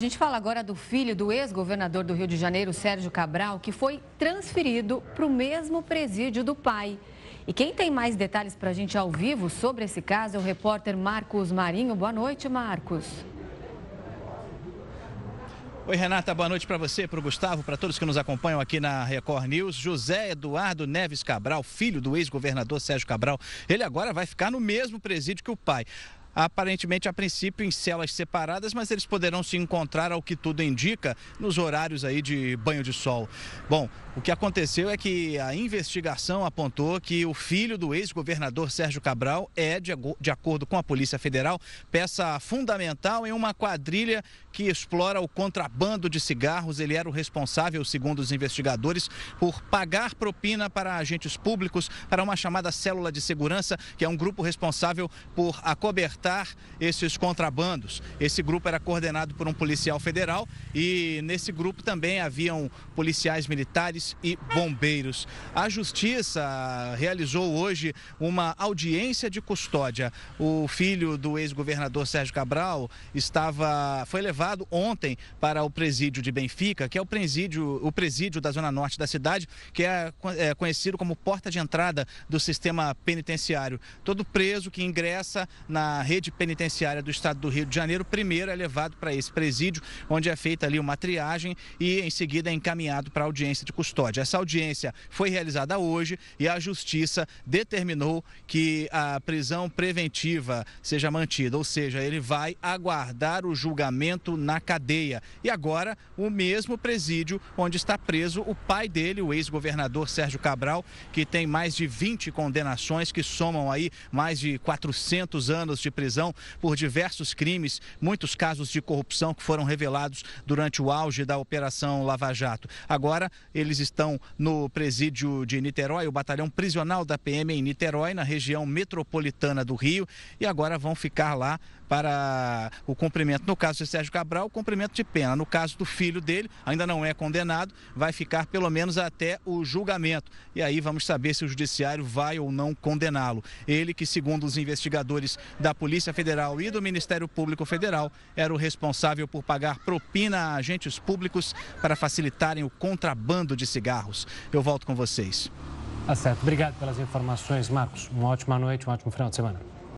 A gente fala agora do filho do ex-governador do Rio de Janeiro, Sérgio Cabral, que foi transferido para o mesmo presídio do pai. E quem tem mais detalhes para a gente ao vivo sobre esse caso é o repórter Marcos Marinho. Boa noite, Marcos. Oi, Renata, boa noite para você, para o Gustavo, para todos que nos acompanham aqui na Record News. José Eduardo Neves Cabral, filho do ex-governador Sérgio Cabral, ele agora vai ficar no mesmo presídio que o pai aparentemente a princípio em celas separadas, mas eles poderão se encontrar, ao que tudo indica, nos horários aí de banho de sol. Bom, o que aconteceu é que a investigação apontou que o filho do ex-governador Sérgio Cabral é, de, de acordo com a Polícia Federal, peça fundamental em uma quadrilha que explora o contrabando de cigarros. Ele era o responsável, segundo os investigadores, por pagar propina para agentes públicos para uma chamada célula de segurança, que é um grupo responsável por acobertar esses contrabandos. Esse grupo era coordenado por um policial federal e nesse grupo também haviam policiais militares e bombeiros. A justiça realizou hoje uma audiência de custódia. O filho do ex-governador Sérgio Cabral estava foi levado ontem para o presídio de Benfica, que é o presídio, o presídio da zona norte da cidade, que é, é conhecido como porta de entrada do sistema penitenciário. Todo preso que ingressa na rede rede penitenciária do estado do Rio de Janeiro, primeiro é levado para esse presídio, onde é feita ali uma triagem e em seguida é encaminhado para audiência de custódia. Essa audiência foi realizada hoje e a justiça determinou que a prisão preventiva seja mantida, ou seja, ele vai aguardar o julgamento na cadeia. E agora, o mesmo presídio onde está preso o pai dele, o ex-governador Sérgio Cabral, que tem mais de 20 condenações que somam aí mais de 400 anos de prisão por diversos crimes, muitos casos de corrupção que foram revelados durante o auge da Operação Lava Jato. Agora, eles estão no presídio de Niterói, o batalhão prisional da PM em Niterói, na região metropolitana do Rio, e agora vão ficar lá para o cumprimento, no caso de Sérgio Cabral, o cumprimento de pena. No caso do filho dele, ainda não é condenado, vai ficar pelo menos até o julgamento. E aí vamos saber se o judiciário vai ou não condená-lo. Ele que, segundo os investigadores da polícia, Polícia Federal e do Ministério Público Federal era o responsável por pagar propina a agentes públicos para facilitarem o contrabando de cigarros. Eu volto com vocês. Tá certo. Obrigado pelas informações, Marcos. Uma ótima noite, um ótimo final de semana.